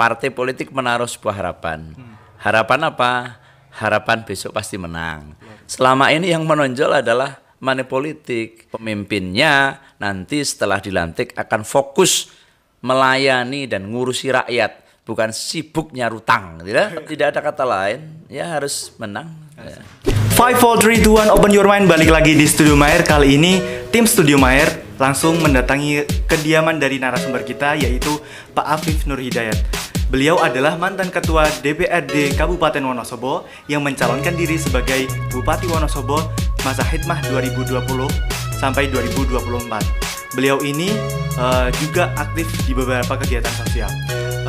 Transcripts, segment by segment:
partai politik menaruh sebuah harapan. Harapan apa? Harapan besok pasti menang. Selama ini yang menonjol adalah money politik. Pemimpinnya nanti setelah dilantik akan fokus melayani dan ngurusi rakyat, bukan sibuk nyarutang. Tidak, tidak ada kata lain. Ya harus menang. Ya. 5, 4, 3, 2, open your mind Balik lagi di Studio Mayer Kali ini tim Studio Mayer langsung mendatangi kediaman dari narasumber kita Yaitu Pak Afif Nur Hidayat Beliau adalah mantan ketua DPRD Kabupaten Wonosobo yang mencalonkan diri sebagai Bupati Wonosobo masa khidmah 2020 sampai 2024. Beliau ini uh, juga aktif di beberapa kegiatan sosial.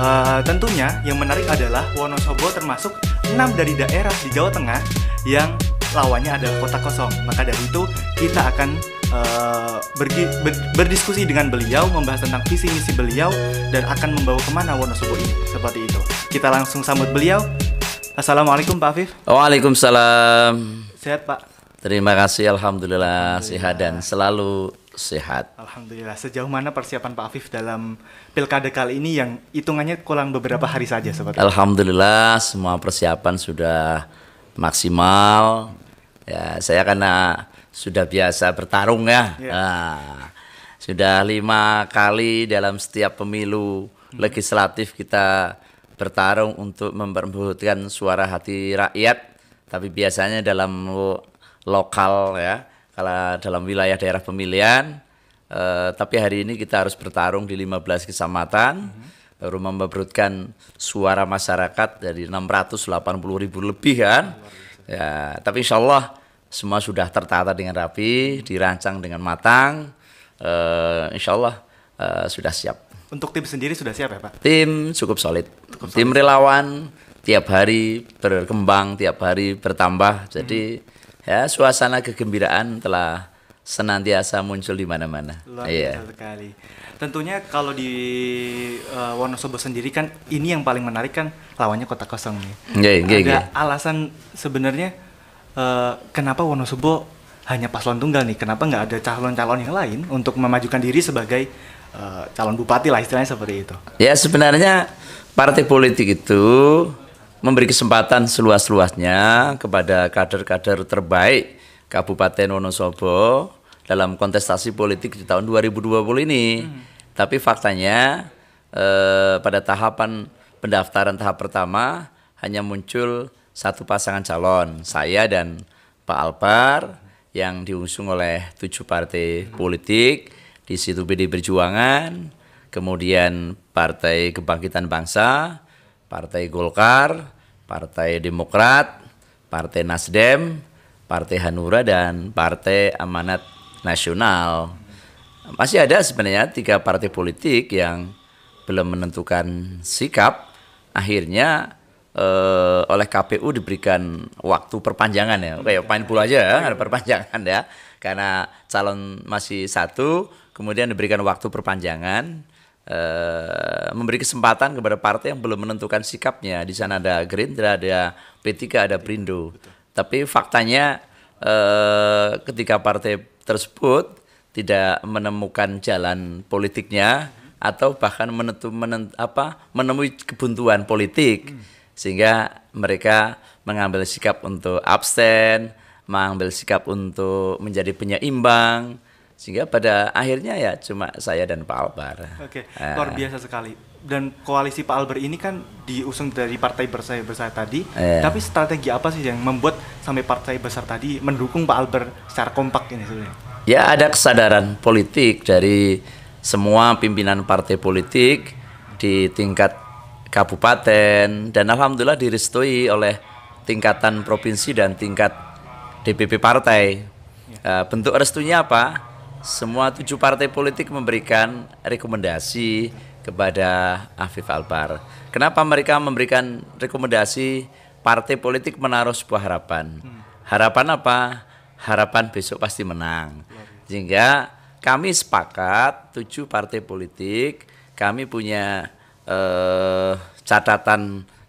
Uh, tentunya yang menarik adalah Wonosobo termasuk enam dari daerah di Jawa Tengah yang lawannya adalah kota kosong. Maka dari itu kita akan Eh, bergi, ber, berdiskusi dengan beliau, membahas tentang visi misi beliau dan akan membawa kemana Wonosobo ini. Seperti itu. Kita langsung sambut beliau. Assalamualaikum Pak Afif. Waalaikumsalam. Sehat Pak. Terima kasih, alhamdulillah, alhamdulillah. sehat dan selalu sehat. Alhamdulillah. Sejauh mana persiapan Pak Afif dalam pilkada kali ini yang hitungannya kurang beberapa hari saja, sobat? Alhamdulillah, semua persiapan sudah maksimal. Ya, saya karena sudah biasa bertarung ya. Yeah. Iya. Nah, sudah lima kali dalam setiap pemilu hmm. legislatif kita bertarung untuk memperbutkan suara hati rakyat. Tapi biasanya dalam lokal ya, kalau dalam wilayah daerah pemilihan. Uh, tapi hari ini kita harus bertarung di 15 kecamatan. Hmm baru memperbutkan suara masyarakat dari 680 ribu lebih kan. Ya, tapi insya Allah semua sudah tertata dengan rapi, dirancang dengan matang. Uh, eh, insya Allah uh, eh, sudah siap. Untuk tim sendiri sudah siap ya Pak? Tim cukup solid. Cukup solid. Tim relawan tiap hari berkembang, tiap hari bertambah. Jadi hmm. ya suasana kegembiraan telah senantiasa muncul di mana-mana. Luar Iya. sekali. Tentunya kalau di uh, Wonosobo sendiri kan ini yang paling menarik kan lawannya kota kosong nih. Yeah, yeah, iya. Ada yeah. alasan sebenarnya uh, kenapa Wonosobo hanya paslon tunggal nih? Kenapa nggak ada calon-calon yang lain untuk memajukan diri sebagai uh, calon bupati lah istilahnya seperti itu? Ya sebenarnya partai politik itu memberi kesempatan seluas-luasnya kepada kader-kader terbaik Kabupaten Wonosobo dalam kontestasi politik di tahun 2020 ini. Hmm. Tapi faktanya eh, pada tahapan pendaftaran tahap pertama hanya muncul satu pasangan calon, saya dan Pak Alpar yang diusung oleh tujuh partai politik, di situ PD Perjuangan, kemudian Partai Kebangkitan Bangsa, Partai Golkar, Partai Demokrat, Partai Nasdem, Partai Hanura dan Partai Amanat Nasional. Masih ada sebenarnya tiga partai politik yang belum menentukan sikap. Akhirnya eh, oleh KPU diberikan waktu perpanjangan ya. Oke, ya, main puluh aja ya, ada perpanjangan ya. Karena calon masih satu, kemudian diberikan waktu perpanjangan eh, memberi kesempatan kepada partai yang belum menentukan sikapnya. Di sana ada Gerindra, ada P3, ada Perindo. Iya, Tapi faktanya eh, ketika partai tersebut tidak menemukan jalan politiknya hmm. atau bahkan menentu, menent, apa menemui kebuntuan politik. Hmm sehingga mereka mengambil sikap untuk absen, mengambil sikap untuk menjadi penyeimbang sehingga pada akhirnya ya cuma saya dan Pak Albar. Oke, okay. Ah. luar biasa sekali. Dan koalisi Pak Albar ini kan diusung dari partai bersaing besar tadi. Yeah. Tapi strategi apa sih yang membuat sampai partai besar tadi mendukung Pak Albar secara kompak ini sebenarnya? Ya ada kesadaran politik dari semua pimpinan partai politik di tingkat kabupaten dan alhamdulillah direstui oleh tingkatan provinsi dan tingkat DPP partai. Ya. Eh, bentuk restunya apa? Semua tujuh partai politik memberikan rekomendasi kepada Afif Albar. Kenapa mereka memberikan rekomendasi partai politik menaruh sebuah harapan? Hmm. Harapan apa? Harapan besok pasti menang. Ya. Sehingga kami sepakat tujuh partai politik kami punya catatan eh, catatan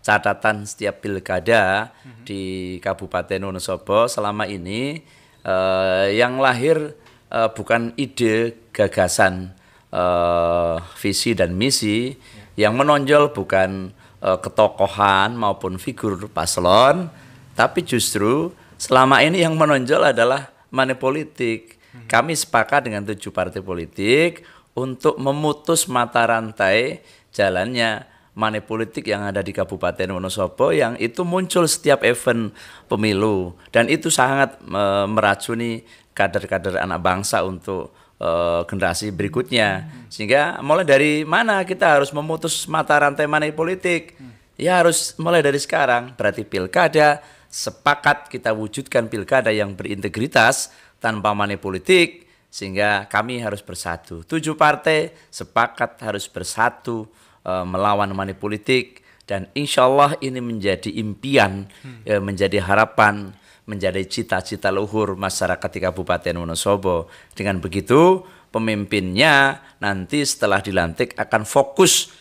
catatan setiap pilkada mm-hmm. di Kabupaten Wonosobo selama ini eh, yang lahir eh, bukan ide gagasan eh, visi dan misi yeah. yang menonjol bukan eh, ketokohan maupun figur paslon tapi justru selama ini yang menonjol adalah money politik. Mm-hmm. Kami sepakat dengan tujuh partai politik untuk memutus mata rantai jalannya money politik yang ada di Kabupaten Wonosobo yang itu muncul setiap event pemilu dan itu sangat e, meracuni kader-kader anak bangsa untuk e, generasi berikutnya sehingga mulai dari mana kita harus memutus mata rantai money politik ya harus mulai dari sekarang berarti pilkada sepakat kita wujudkan pilkada yang berintegritas tanpa money politik sehingga kami harus bersatu. Tujuh partai sepakat harus bersatu e, melawan money politik dan insya Allah ini menjadi impian, hmm. e, menjadi harapan, menjadi cita-cita luhur masyarakat di Kabupaten Wonosobo. Dengan begitu pemimpinnya nanti setelah dilantik akan fokus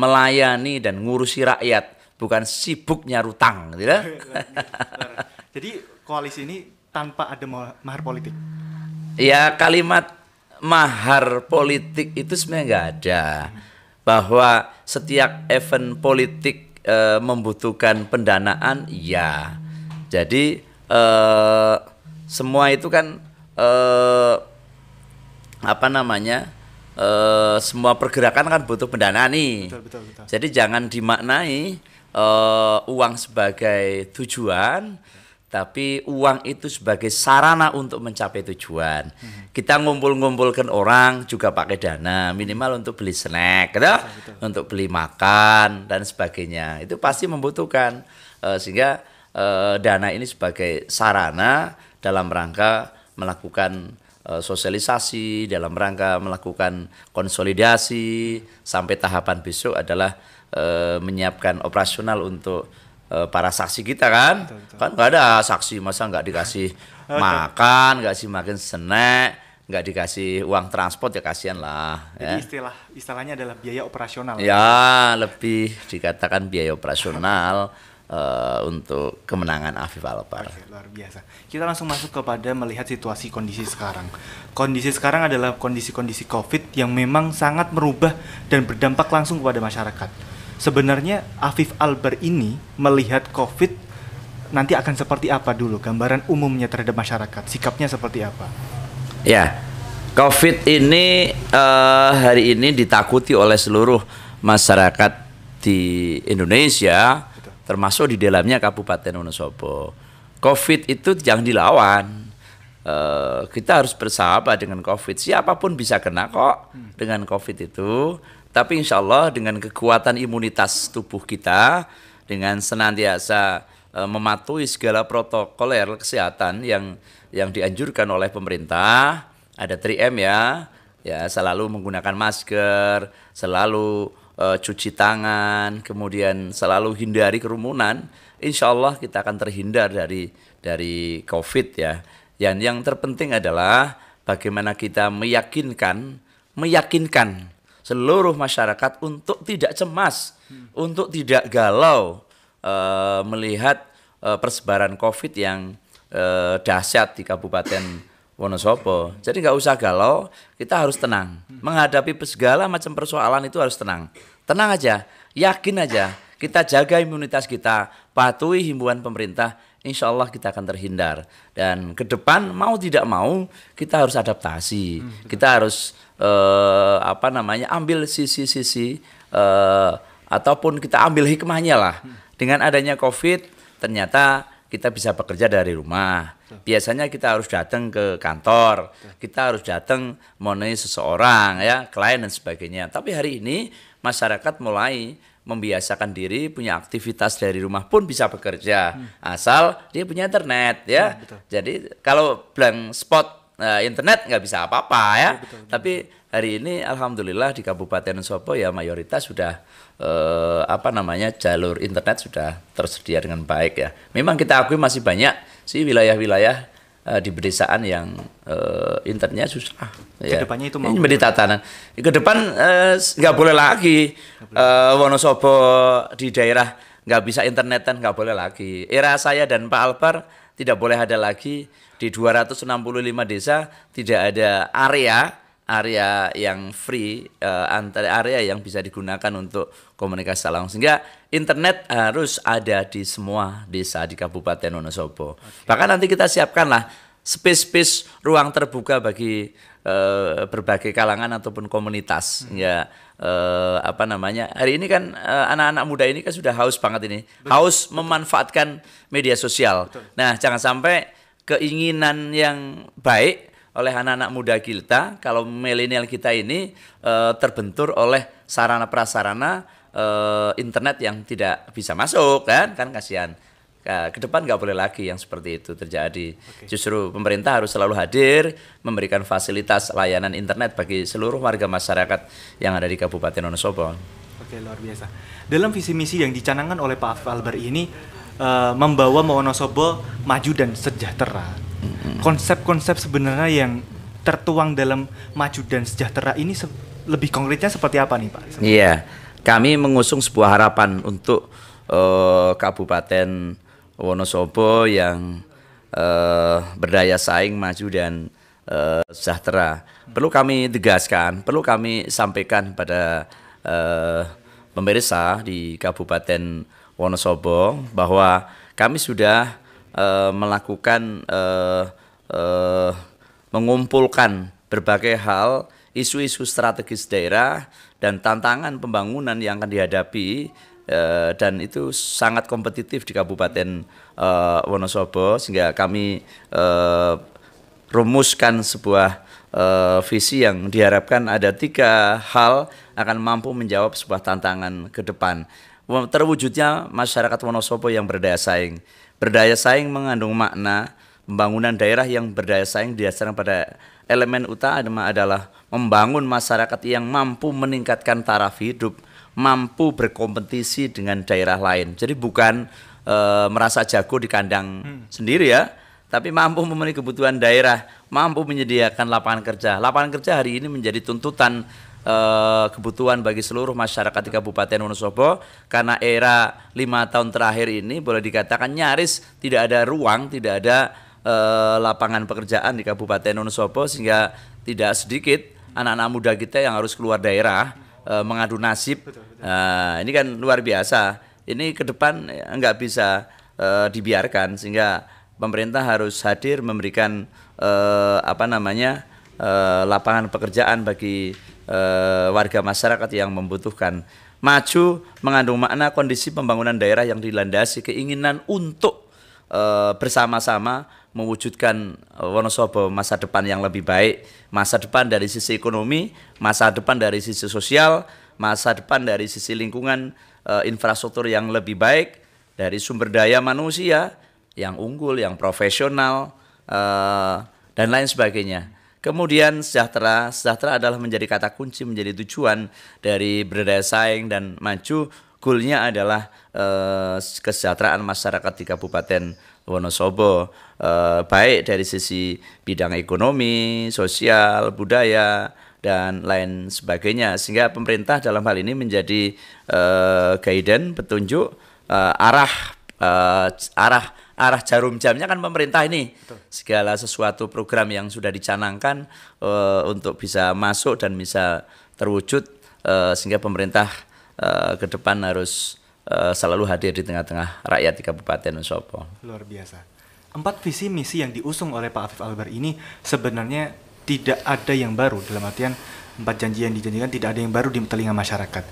melayani dan ngurusi rakyat bukan sibuk nyarutang. tidak? Gitu ya. Jadi koalisi ini tanpa ada mahar politik ya kalimat mahar politik itu sebenarnya nggak ada bahwa setiap event politik e, membutuhkan pendanaan ya jadi e, semua itu kan e, apa namanya e, semua pergerakan kan butuh pendanaan nih betul, betul, betul. jadi jangan dimaknai e, uang sebagai tujuan tapi uang itu sebagai sarana untuk mencapai tujuan. Kita ngumpul-ngumpulkan orang juga pakai dana minimal untuk beli snack, gitu? untuk beli makan dan sebagainya. Itu pasti membutuhkan eh, sehingga eh, dana ini sebagai sarana dalam rangka melakukan eh, sosialisasi, dalam rangka melakukan konsolidasi sampai tahapan besok adalah menyiapkan operasional untuk Eh, para saksi kita kan betul, betul. kan nggak ada saksi masa nggak dikasih makan nggak sih makin senek nggak dikasih uang transport ya kasihan lah. ya. istilah istilahnya adalah biaya operasional. Ya lebih dikatakan biaya operasional uh, untuk kemenangan Afif Alpar. Oke, luar biasa. Kita langsung masuk kepada melihat situasi kondisi sekarang. Kondisi sekarang adalah kondisi-kondisi COVID yang memang sangat merubah dan berdampak langsung kepada masyarakat sebenarnya Afif Albert ini melihat COVID nanti akan seperti apa dulu gambaran umumnya terhadap masyarakat sikapnya seperti apa ya COVID ini uh, hari ini ditakuti oleh seluruh masyarakat di Indonesia Betul. termasuk di dalamnya Kabupaten Wonosobo COVID itu jangan dilawan uh, kita harus bersahabat dengan COVID siapapun bisa kena kok hmm. dengan COVID itu tapi insya Allah dengan kekuatan imunitas tubuh kita, dengan senantiasa e, mematuhi segala protokoler kesehatan yang yang dianjurkan oleh pemerintah, ada 3M ya, ya selalu menggunakan masker, selalu e, cuci tangan, kemudian selalu hindari kerumunan. Insya Allah kita akan terhindar dari dari COVID ya. Dan yang terpenting adalah bagaimana kita meyakinkan, meyakinkan seluruh masyarakat untuk tidak cemas, hmm. untuk tidak galau uh, melihat uh, persebaran COVID yang uh, dahsyat di Kabupaten Wonosobo. Jadi nggak usah galau, kita harus tenang. Menghadapi segala macam persoalan itu harus tenang. Tenang aja, yakin aja. Kita jaga imunitas kita, patuhi himbauan pemerintah, insya Allah kita akan terhindar. Dan ke depan mau tidak mau kita harus adaptasi, hmm, kita harus eh, apa namanya ambil sisi-sisi eh, ataupun kita ambil hikmahnya lah hmm. dengan adanya covid ternyata kita bisa bekerja dari rumah. Biasanya kita harus datang ke kantor, kita harus datang menemui seseorang ya, klien dan sebagainya. Tapi hari ini masyarakat mulai membiasakan diri punya aktivitas dari rumah pun bisa bekerja hmm. asal dia punya internet ya. ya Jadi kalau blank spot uh, internet nggak bisa apa-apa ya. ya betul, betul. Tapi hari ini alhamdulillah di Kabupaten Sopo ya mayoritas sudah eh, apa namanya jalur internet sudah tersedia dengan baik ya. Memang kita akui masih banyak sih wilayah-wilayah eh, di pedesaan yang eh, internetnya susah. Ah, ya. Kedepannya ya. itu mau ini menjadi tatanan. Ke depan eh, nggak uh, boleh lagi eh, Wonosobo di daerah nggak bisa internetan nggak boleh lagi. Era saya dan Pak Alper tidak boleh ada lagi di 265 desa tidak ada area area yang free uh, antara area yang bisa digunakan untuk komunikasi langsung sehingga internet harus ada di semua desa di Kabupaten Wonosobo. Okay. Bahkan nanti kita siapkanlah space-space ruang terbuka bagi uh, berbagai kalangan ataupun komunitas hmm. ya uh, apa namanya hari ini kan anak eh, anak-anak muda ini kan sudah haus banget ini betul, haus memanfaatkan media sosial betul. nah jangan sampai keinginan yang baik oleh anak-anak muda kita kalau milenial kita ini uh, terbentur oleh sarana prasarana uh, internet yang tidak bisa masuk kan kan kasihan Eh, ke depan nggak boleh lagi yang seperti itu terjadi. Okay. Justru pemerintah harus selalu hadir memberikan fasilitas layanan internet bagi seluruh warga masyarakat yang ada di Kabupaten Wonosobo. Oke, okay, luar biasa. Dalam visi misi yang dicanangkan oleh Pak Albert ini uh, membawa Wonosobo maju dan sejahtera. Konsep-konsep sebenarnya yang tertuang dalam maju dan sejahtera ini se lebih konkretnya seperti apa nih Pak? Iya, yeah. kami mengusung sebuah harapan untuk uh, Kabupaten Wonosobo yang uh, berdaya saing maju dan uh, sejahtera. Perlu kami tegaskan, perlu kami sampaikan pada uh, pemirsa di Kabupaten Wonosobo bahwa kami sudah uh, melakukan uh, uh, mengumpulkan berbagai hal isu-isu strategis daerah dan tantangan pembangunan yang akan dihadapi Eh, dan itu sangat kompetitif di Kabupaten uh, Wonosobo sehingga kami uh, rumuskan sebuah uh, visi yang diharapkan ada tiga hal akan mampu menjawab sebuah tantangan ke depan terwujudnya masyarakat Wonosobo yang berdaya saing berdaya saing mengandung makna pembangunan daerah yang berdaya saing didasarkan pada elemen utama adalah membangun masyarakat yang mampu meningkatkan taraf hidup mampu berkompetisi dengan daerah lain. Jadi bukan e, merasa jago di kandang hmm. sendiri ya, tapi mampu memenuhi kebutuhan daerah, mampu menyediakan lapangan kerja. Lapangan kerja hari ini menjadi tuntutan e, kebutuhan bagi seluruh masyarakat di Kabupaten Wonosobo karena era lima tahun terakhir ini boleh dikatakan nyaris tidak ada ruang, tidak ada e, lapangan pekerjaan di Kabupaten Wonosobo sehingga tidak sedikit anak-anak muda kita yang harus keluar daerah uh, mengadu nasib. Betul, betul. Uh, ini kan luar biasa. Ini ke depan eh, nggak bisa uh, dibiarkan sehingga pemerintah harus hadir memberikan uh, apa namanya uh, lapangan pekerjaan bagi uh, warga masyarakat yang membutuhkan. Maju mengandung makna kondisi pembangunan daerah yang dilandasi keinginan untuk uh, bersama-sama mewujudkan Wonosobo masa depan yang lebih baik, masa depan dari sisi ekonomi, masa depan dari sisi sosial, masa depan dari sisi lingkungan, eh, infrastruktur yang lebih baik, dari sumber daya manusia yang unggul, yang profesional, eh, dan lain sebagainya. Kemudian sejahtera, sejahtera adalah menjadi kata kunci, menjadi tujuan dari berdaya saing dan maju goalnya adalah uh, kesejahteraan masyarakat di Kabupaten Wonosobo uh, baik dari sisi bidang ekonomi, sosial, budaya dan lain sebagainya sehingga pemerintah dalam hal ini menjadi uh, guidance petunjuk uh, arah uh, arah arah jarum jamnya kan pemerintah ini Betul. segala sesuatu program yang sudah dicanangkan uh, untuk bisa masuk dan bisa terwujud uh, sehingga pemerintah Eh, ke depan harus eh, selalu hadir di tengah-tengah rakyat di Kabupaten Sopo. Luar biasa. Empat visi misi yang diusung oleh Pak Afif Albar ini sebenarnya tidak ada yang baru dalam artian empat janji yang dijanjikan tidak ada yang baru di telinga masyarakat.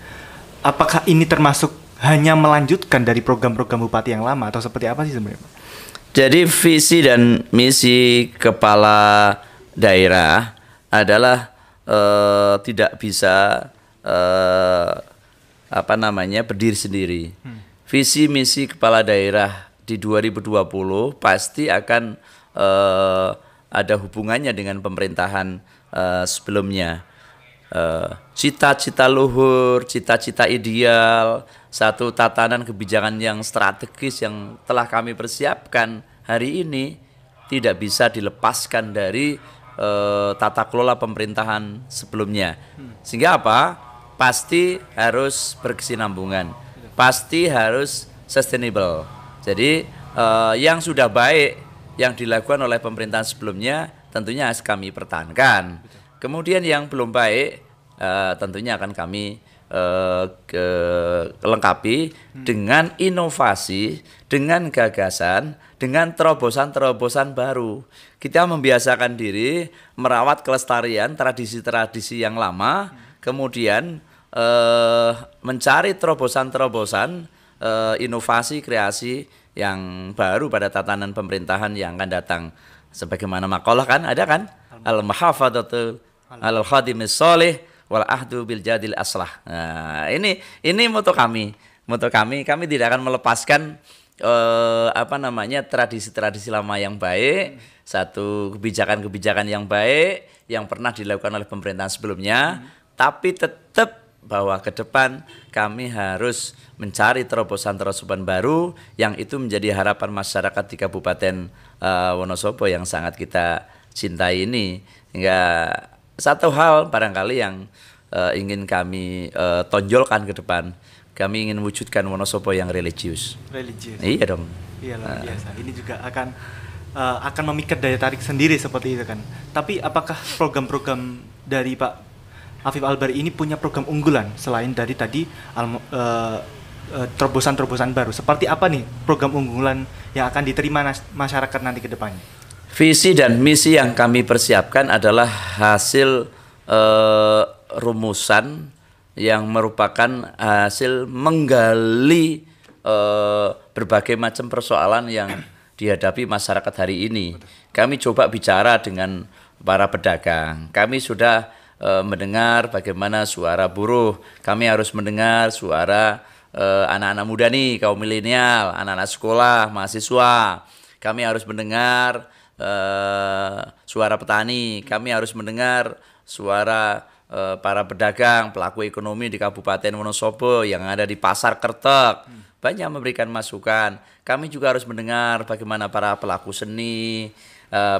Apakah ini termasuk hanya melanjutkan dari program-program bupati yang lama atau seperti apa sih sebenarnya? Jadi visi dan misi kepala daerah adalah uh, tidak bisa uh, apa namanya berdiri sendiri. Hmm. Visi misi kepala daerah di 2020 pasti akan uh, ada hubungannya dengan pemerintahan uh, sebelumnya. Eh, cita-cita uh, luhur, cita-cita ideal, satu tatanan kebijakan yang strategis yang telah kami persiapkan hari ini tidak bisa dilepaskan dari uh, tata kelola pemerintahan sebelumnya. Sehingga apa? pasti harus berkesinambungan, pasti harus sustainable. Jadi eh, yang sudah baik yang dilakukan oleh pemerintahan sebelumnya tentunya harus kami pertahankan. Kemudian yang belum baik eh, tentunya akan kami eh, ke, hmm. dengan inovasi, dengan gagasan, dengan terobosan-terobosan baru. Kita membiasakan diri merawat kelestarian tradisi-tradisi yang lama, hmm. kemudian uh, mencari terobosan-terobosan uh, inovasi kreasi yang baru pada tatanan pemerintahan yang akan datang sebagaimana makalah kan ada kan al mahafadatul al khadimis soleh wal ahdu bil jadil aslah nah, ini ini moto kami moto kami kami tidak akan melepaskan uh, apa namanya tradisi-tradisi lama yang baik satu kebijakan-kebijakan yang baik yang pernah dilakukan oleh pemerintahan sebelumnya, hmm. tapi tetap bahwa ke depan kami harus mencari terobosan-terobosan baru yang itu menjadi harapan masyarakat di Kabupaten uh, Wonosobo yang sangat kita cintai ini. Hingga satu hal barangkali yang uh, ingin kami uh, tonjolkan ke depan, kami ingin wujudkan Wonosobo yang religius. Religius. Iya dong. Iya luar uh, biasa. Ini juga akan uh, akan memikat daya tarik sendiri seperti itu kan. Tapi apakah program-program dari Pak Afif Albari ini punya program unggulan selain dari tadi terobosan-terobosan uh, uh, eh, terobosan-terobosan baru. Seperti apa nih program unggulan yang akan diterima masyarakat nanti ke depannya? Visi dan misi yang kami persiapkan adalah hasil uh, rumusan yang merupakan hasil menggali uh, berbagai macam persoalan yang dihadapi masyarakat hari ini. Kami coba bicara dengan para pedagang. Kami sudah e, mendengar bagaimana suara buruh, kami harus mendengar suara eh, anak-anak muda nih, kaum milenial, anak-anak sekolah, mahasiswa. Kami harus mendengar eh, suara petani, kami harus mendengar suara para pedagang, pelaku ekonomi di Kabupaten Wonosobo yang ada di Pasar Kertek. Banyak memberikan masukan. Kami juga harus mendengar bagaimana para pelaku seni,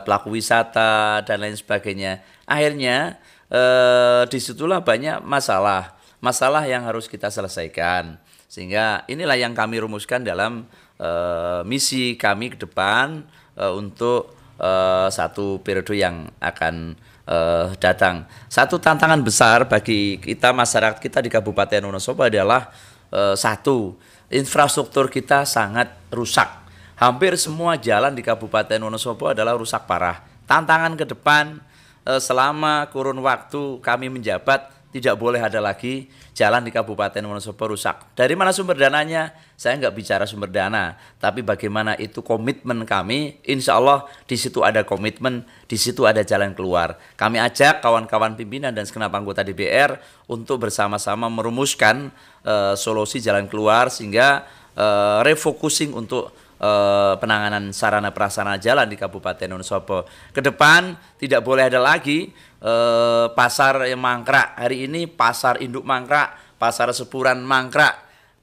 pelaku wisata dan lain sebagainya. Akhirnya eh, disitulah banyak masalah, masalah yang harus kita selesaikan. Sehingga inilah yang kami rumuskan dalam eh, misi kami ke depan eh, untuk eh, satu periode yang akan eh, datang. Satu tantangan besar bagi kita masyarakat kita di Kabupaten Wonosobo adalah eh, satu infrastruktur kita sangat rusak. Hampir semua jalan di Kabupaten Wonosobo adalah rusak parah. Tantangan ke depan Eh, selama kurun waktu kami menjabat tidak boleh ada lagi jalan di Kabupaten Wonosobo rusak. Dari mana sumber dananya? Saya nggak bicara sumber dana, tapi bagaimana itu komitmen kami. Insya Allah di situ ada komitmen, di situ ada jalan keluar. Kami ajak kawan-kawan pimpinan dan segenap anggota DPR untuk bersama-sama merumuskan uh, solusi jalan keluar sehingga uh, refocusing untuk eh, penanganan sarana prasarana jalan di Kabupaten Wonosobo. Ke depan tidak boleh ada lagi eh, pasar yang mangkrak. Hari ini pasar induk mangkrak, pasar sepuran mangkrak.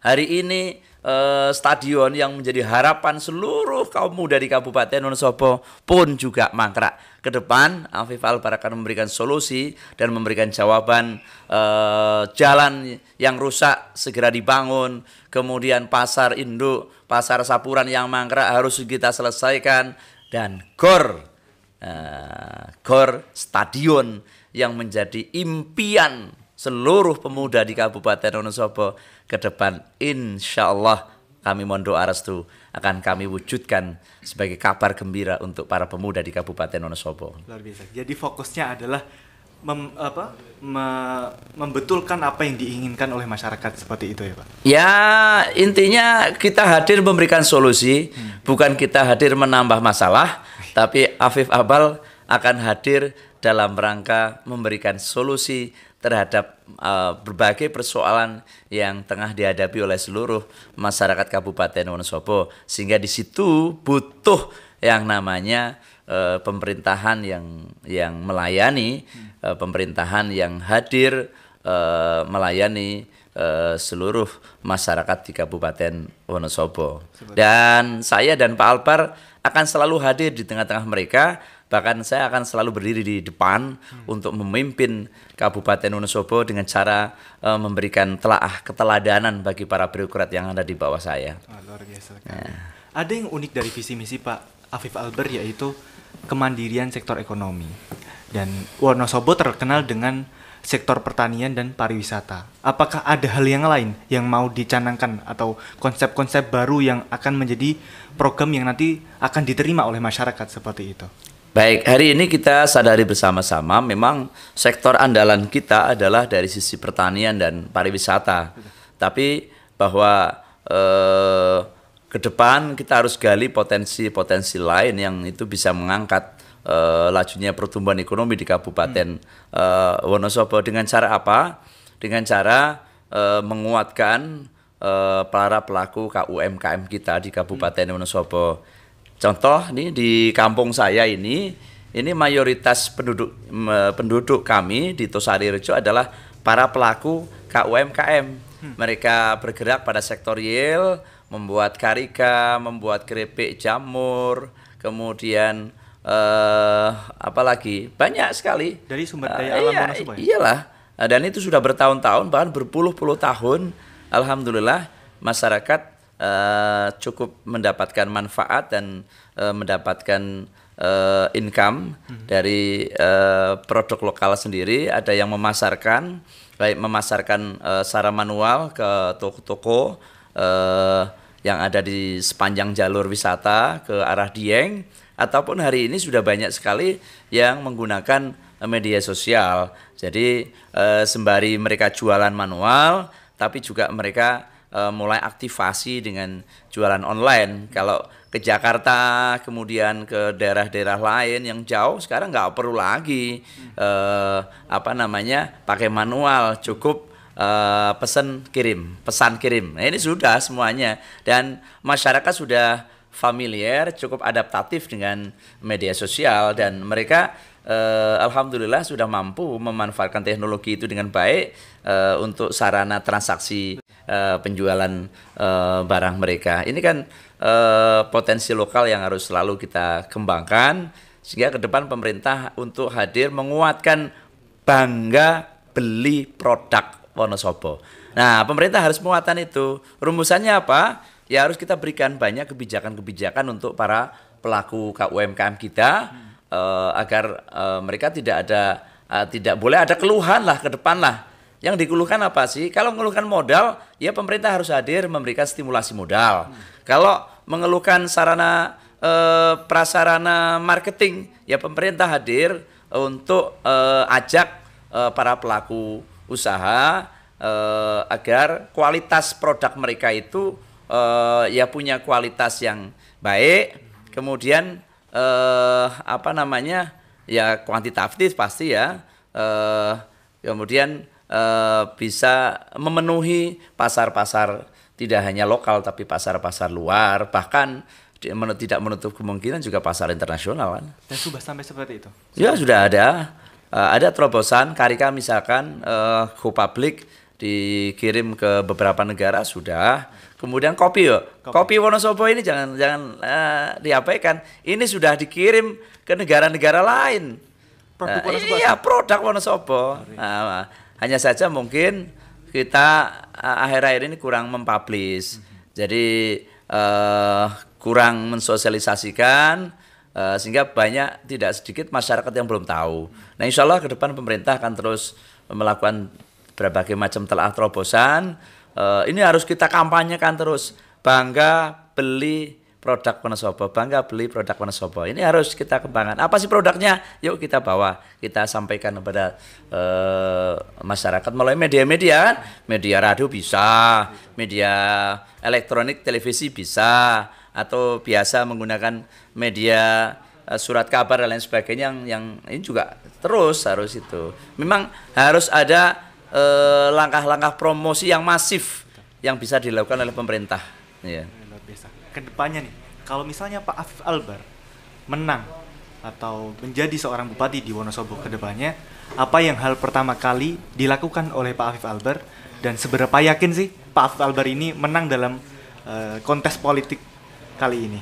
Hari ini Eh, stadion yang menjadi harapan seluruh kaum muda di Kabupaten Wonosobo pun juga mangkrak. Ke depan Afif Albar akan memberikan solusi dan memberikan jawaban eh, jalan yang rusak segera dibangun, kemudian pasar induk, pasar sapuran yang mangkrak harus kita selesaikan dan gor eh, gor stadion yang menjadi impian seluruh pemuda di Kabupaten Wonosobo ke depan insya Allah kami mohon doa restu akan kami wujudkan sebagai kabar gembira untuk para pemuda di Kabupaten Wonosobo. Luar biasa. Jadi fokusnya adalah mem, apa, me, membetulkan apa yang diinginkan oleh masyarakat seperti itu ya Pak. Ya intinya kita hadir memberikan solusi, hmm. bukan kita hadir menambah masalah, tapi Afif Abal akan hadir dalam rangka memberikan solusi terhadap uh, berbagai persoalan yang tengah dihadapi oleh seluruh masyarakat Kabupaten Wonosobo sehingga di situ butuh yang namanya uh, pemerintahan yang yang melayani uh, pemerintahan yang hadir uh, melayani uh, seluruh masyarakat di Kabupaten Wonosobo dan saya dan Pak Alpar akan selalu hadir di tengah-tengah mereka Bahkan saya akan selalu berdiri di depan hmm. untuk memimpin Kabupaten Wonosobo dengan cara uh, memberikan telaah keteladanan bagi para birokrat yang ada di bawah saya. Oh, luar biasa. Ya. Ada yang unik dari visi misi Pak Afif Alber yaitu kemandirian sektor ekonomi. Dan Wonosobo terkenal dengan sektor pertanian dan pariwisata. Apakah ada hal yang lain yang mau dicanangkan atau konsep-konsep baru yang akan menjadi program yang nanti akan diterima oleh masyarakat seperti itu? Baik, hari ini kita sadari bersama-sama memang sektor andalan kita adalah dari sisi pertanian dan pariwisata. Tapi bahwa eh, ke depan kita harus gali potensi-potensi lain yang itu bisa mengangkat eh, lajunya pertumbuhan ekonomi di Kabupaten hmm. eh, Wonosobo dengan cara apa? Dengan cara eh, menguatkan eh, para pelaku KUMKM kita di Kabupaten hmm. Wonosobo Contoh nih di kampung saya ini, ini mayoritas penduduk penduduk kami di Tosari Rejo adalah para pelaku KUMKM. Hmm. Mereka bergerak pada sektor yel, membuat karika, membuat keripik jamur, kemudian eh apalagi banyak sekali dari sumber daya uh, alam iya, Monas Iya Iyalah. Dan itu sudah bertahun-tahun bahkan berpuluh-puluh tahun alhamdulillah masyarakat uh, cukup mendapatkan manfaat dan uh, mendapatkan uh, income hmm. dari uh, produk lokal sendiri, ada yang memasarkan baik memasarkan uh, secara manual ke toko-toko uh, yang ada di sepanjang jalur wisata ke arah Dieng ataupun hari ini sudah banyak sekali yang menggunakan media sosial. Jadi sembari mereka jualan manual tapi juga mereka uh, mulai aktivasi dengan jualan online. Kalau ke Jakarta, kemudian ke daerah-daerah lain yang jauh, sekarang nggak perlu lagi uh, apa namanya pakai manual, cukup uh, eh, pesan kirim, pesan kirim. Nah, ini sudah semuanya dan masyarakat sudah familiar, cukup adaptatif dengan media sosial dan mereka Uh, alhamdulillah sudah mampu memanfaatkan teknologi itu dengan baik uh, untuk sarana transaksi Eh, penjualan uh, barang mereka. Ini kan uh, potensi lokal yang harus selalu kita kembangkan sehingga ke depan pemerintah untuk hadir menguatkan bangga beli produk Wonosobo. Nah, pemerintah harus menguatkan itu. Rumusannya apa? Ya harus kita berikan banyak kebijakan-kebijakan untuk para pelaku UMKM kita hmm. uh, agar uh, mereka tidak ada uh, tidak boleh ada keluhan lah ke depan lah yang dikeluhkan apa sih? Kalau mengeluhkan modal, ya pemerintah harus hadir memberikan stimulasi modal. Hmm. Kalau mengeluhkan sarana eh, prasarana marketing, ya pemerintah hadir eh, untuk eh, ajak eh, para pelaku usaha eh, agar kualitas produk mereka itu eh, ya punya kualitas yang baik. Kemudian eh, apa namanya? ya kuantitatif pasti ya. Eh, kemudian Eh, bisa memenuhi pasar-pasar tidak hanya lokal tapi pasar-pasar luar bahkan tidak menutup kemungkinan juga pasar internasional kan. Dan sudah sampai seperti itu. Ya sudah ada uh, ada terobosan karika misalkan uh, go public dikirim ke beberapa negara sudah. Kemudian kopi yo. Kopi, kopi Wonosobo ini jangan jangan uh, diabaikan. Ini sudah dikirim ke negara-negara lain. Produk uh, Wonosobo. Iya, produk Wonosobo. Nah, hanya saja mungkin kita eh, akhir-akhir ini kurang mempublish. Jadi uh, kurang mensosialisasikan uh, sehingga banyak tidak sedikit masyarakat yang belum tahu. Nah, insya Allah ke depan pemerintah akan terus melakukan berbagai macam telah terobosan. Uh, ini harus kita kampanyekan terus bangga beli produk Wonosobo, bangga beli produk Wonosobo. Ini harus kita kembangkan. Apa sih produknya? Yuk kita bawa, kita sampaikan kepada uh, masyarakat melalui media-media kan? Media radio bisa, media elektronik televisi bisa, atau biasa menggunakan media eh, surat kabar dan lain sebagainya yang yang ini juga terus harus itu. Memang harus ada eh, langkah-langkah uh, promosi yang masif yang bisa dilakukan oleh pemerintah. Yeah kedepannya nih kalau misalnya Pak Afif Albar menang atau menjadi seorang bupati di Wonosobo kedepannya apa yang hal pertama kali dilakukan oleh Pak Afif Albar dan seberapa yakin sih Pak Afif Albar ini menang dalam uh, kontes politik kali ini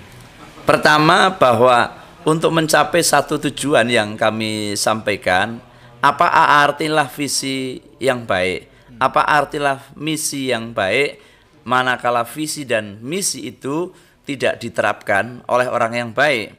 pertama bahwa untuk mencapai satu tujuan yang kami sampaikan apa artilah visi yang baik apa artilah misi yang baik manakala visi dan misi itu tidak diterapkan oleh orang yang baik.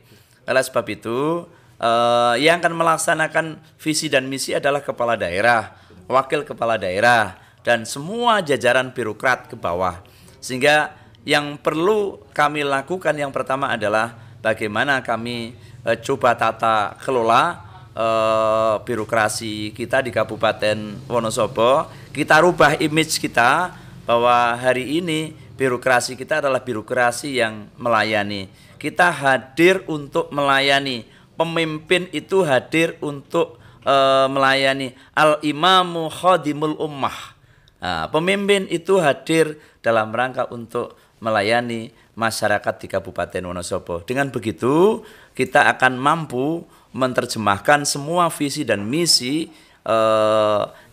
Oleh sebab itu, eh, yang akan melaksanakan visi dan misi adalah kepala daerah, wakil kepala daerah, dan semua jajaran birokrat ke bawah. Sehingga yang perlu kami lakukan yang pertama adalah bagaimana kami eh, coba tata kelola eh, birokrasi kita di Kabupaten Wonosobo. Kita rubah image kita bahwa hari ini birokrasi kita adalah birokrasi yang melayani. Kita hadir untuk melayani. Pemimpin itu hadir untuk e, melayani. Al imamu khadimul ummah. Nah, pemimpin itu hadir dalam rangka untuk melayani masyarakat di Kabupaten Wonosobo. Dengan begitu, kita akan mampu menerjemahkan semua visi dan misi e,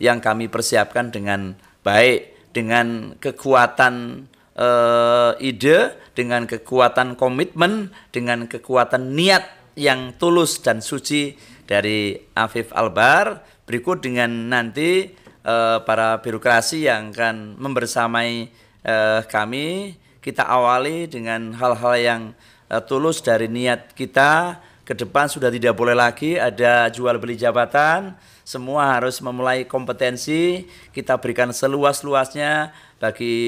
yang kami persiapkan dengan baik, dengan kekuatan uh, ide, dengan kekuatan komitmen, dengan kekuatan niat yang tulus dan suci dari Afif Albar. Berikut dengan nanti uh, para birokrasi yang akan membersamai uh, kami. Kita awali dengan hal-hal yang uh, tulus dari niat kita. Ke depan sudah tidak boleh lagi ada jual beli jabatan. Semua harus memulai kompetensi. Kita berikan seluas-luasnya bagi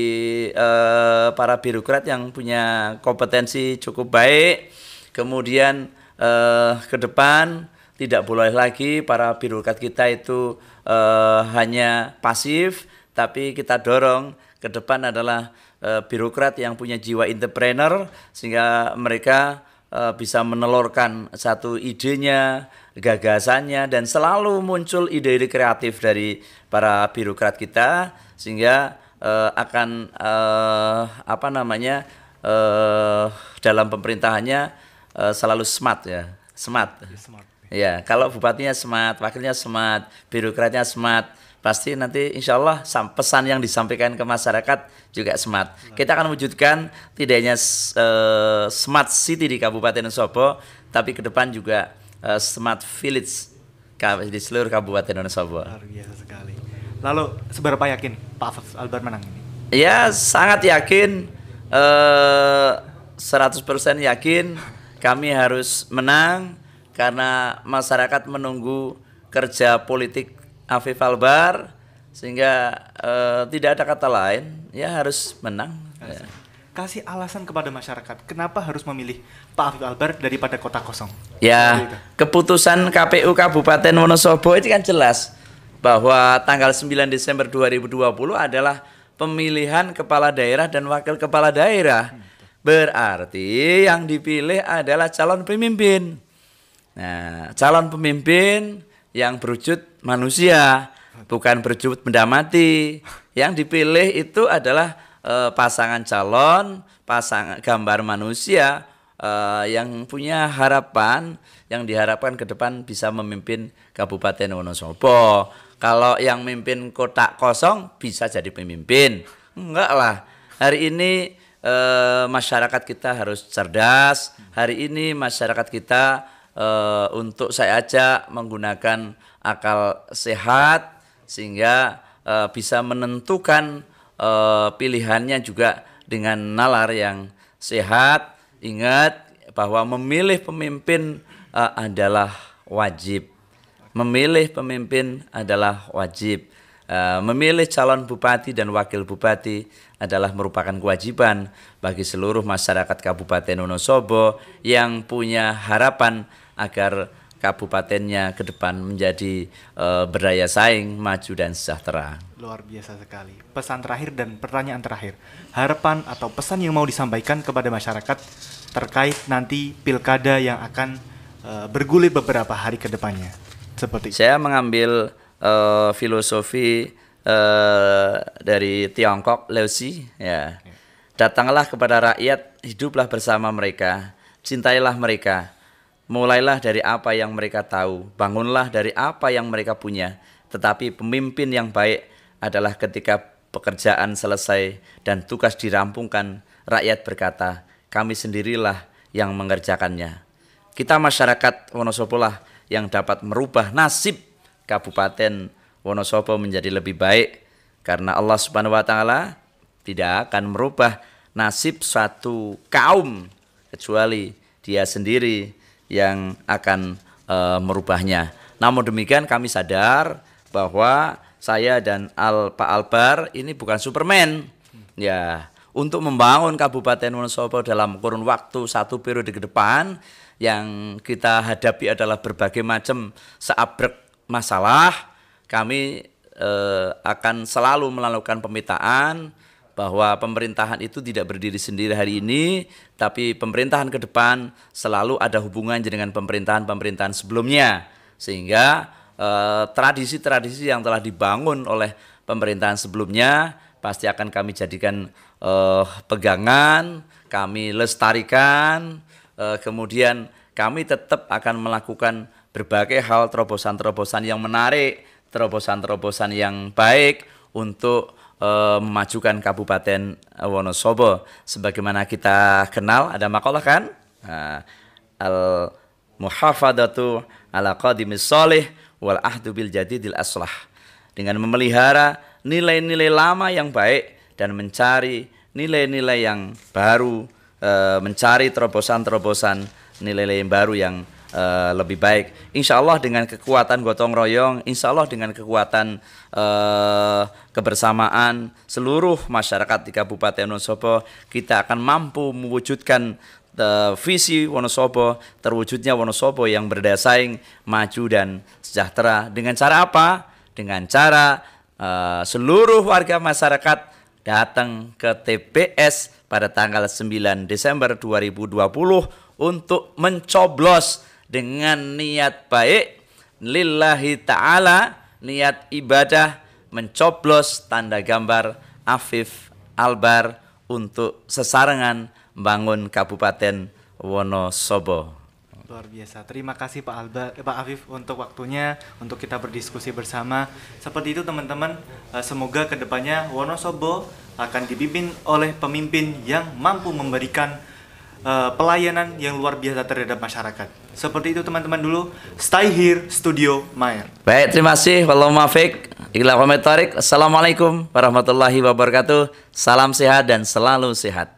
eh, para birokrat yang punya kompetensi cukup baik, kemudian eh, ke depan tidak boleh lagi para birokrat kita itu eh, hanya pasif, tapi kita dorong ke depan adalah birokrat yang punya jiwa entrepreneur sehingga mereka bisa menelurkan satu idenya, gagasannya dan selalu muncul ide-ide kreatif dari para birokrat kita sehingga uh, akan uh, apa namanya uh, dalam pemerintahannya uh, selalu smart ya, smart. Ya, smart. Ya, kalau bupatinya smart, wakilnya smart, birokratnya smart, pasti nanti insya Allah pesan yang disampaikan ke masyarakat juga smart. Kita akan wujudkan tidak hanya uh, smart city di Kabupaten Sopo tapi ke depan juga uh, smart village di seluruh Kabupaten Wonosobo. Luar biasa Lalu seberapa yakin Pak Albar menang ini? Ya sangat yakin, eh, 100% yakin kami harus menang karena masyarakat menunggu kerja politik Afif Albar sehingga eh, tidak ada kata lain ya harus menang. Harus. Ya kasih alasan kepada masyarakat kenapa harus memilih Pak Afif Albar daripada kota kosong. Ya, keputusan KPU Kabupaten Wonosobo itu kan jelas bahwa tanggal 9 Desember 2020 adalah pemilihan kepala daerah dan wakil kepala daerah. Berarti yang dipilih adalah calon pemimpin. Nah, calon pemimpin yang berwujud manusia, bukan berwujud benda mati. Yang dipilih itu adalah e, pasangan calon, pasangan gambar manusia e, yang punya harapan, yang diharapkan ke depan bisa memimpin Kabupaten Wonosobo kalau yang mimpin kotak kosong bisa jadi pemimpin. Enggak lah. Hari ini e, masyarakat kita harus cerdas. Hari ini masyarakat kita e, untuk saya ajak menggunakan akal sehat sehingga e, bisa menentukan e, pilihannya juga dengan nalar yang sehat. Ingat bahwa memilih pemimpin e, adalah wajib memilih pemimpin adalah wajib. Eh, memilih calon bupati dan wakil bupati adalah merupakan kewajiban bagi seluruh masyarakat Kabupaten Wonosobo yang punya harapan agar kabupatennya ke depan menjadi eh, berdaya saing, maju dan sejahtera. Luar biasa sekali. Pesan terakhir dan pertanyaan terakhir. Harapan atau pesan yang mau disampaikan kepada masyarakat terkait nanti pilkada yang akan eh, bergulir beberapa hari ke depannya. Seperti saya mengambil uh, filosofi uh, dari Tiongkok, Leusi, ya. ya. Datanglah kepada rakyat, hiduplah bersama mereka, cintailah mereka. Mulailah dari apa yang mereka tahu, bangunlah dari apa yang mereka punya. Tetapi pemimpin yang baik adalah ketika pekerjaan selesai dan tugas dirampungkan, rakyat berkata, "Kami sendirilah yang mengerjakannya." Kita masyarakat Wonosobo lah yang dapat merubah nasib Kabupaten Wonosobo menjadi lebih baik karena Allah Subhanahu wa taala tidak akan merubah nasib satu kaum kecuali dia sendiri yang akan e, merubahnya. Namun demikian kami sadar bahwa saya dan Al Pak Albar ini bukan Superman. Ya, untuk membangun Kabupaten Wonosobo dalam kurun waktu satu periode ke depan, yang kita hadapi adalah berbagai macam seabrek masalah. Kami eh, akan selalu melakukan pemetaan bahwa pemerintahan itu tidak berdiri sendiri hari ini, tapi pemerintahan ke depan selalu ada hubungan dengan pemerintahan-pemerintahan sebelumnya. Sehingga eh, tradisi-tradisi eh, yang telah dibangun oleh pemerintahan sebelumnya pasti akan kami jadikan eh, pegangan, kami lestarikan, Eh, kemudian kami tetap akan melakukan berbagai hal terobosan-terobosan yang menarik, terobosan-terobosan yang baik untuk eh, memajukan Kabupaten eh, Wonosobo. Sebagaimana kita kenal ada makalah kan? Nah, al muhafadatu ala qadimis salih wal ahdu bil jadidil aslah. Dengan memelihara nilai-nilai lama yang baik dan mencari nilai-nilai yang baru Eh, mencari terobosan-terobosan nilai-nilai baru yang uh, lebih baik. Insya Allah dengan kekuatan gotong royong, insya Allah dengan kekuatan uh, kebersamaan seluruh masyarakat di Kabupaten Wonosobo, kita akan mampu mewujudkan visi Wonosobo, terwujudnya Wonosobo yang berdaya saing, maju dan sejahtera. Dengan cara apa? Dengan cara uh, seluruh warga masyarakat datang ke TPS pada tanggal 9 Desember 2020 untuk mencoblos dengan niat baik lillahi taala niat ibadah mencoblos tanda gambar Afif Albar untuk sesarengan bangun Kabupaten Wonosobo. Luar biasa. Terima kasih Pak Alba, eh, Pak Afif untuk waktunya untuk kita berdiskusi bersama. Seperti itu teman-teman, eh, semoga kedepannya Wonosobo akan dipimpin oleh pemimpin yang mampu memberikan uh, pelayanan yang luar biasa terhadap masyarakat. Seperti itu teman-teman dulu. Stay here Studio Mayer. Baik, terima kasih. Wallahu muwaffiq. Ila Assalamualaikum warahmatullahi wabarakatuh. Salam sehat dan selalu sehat.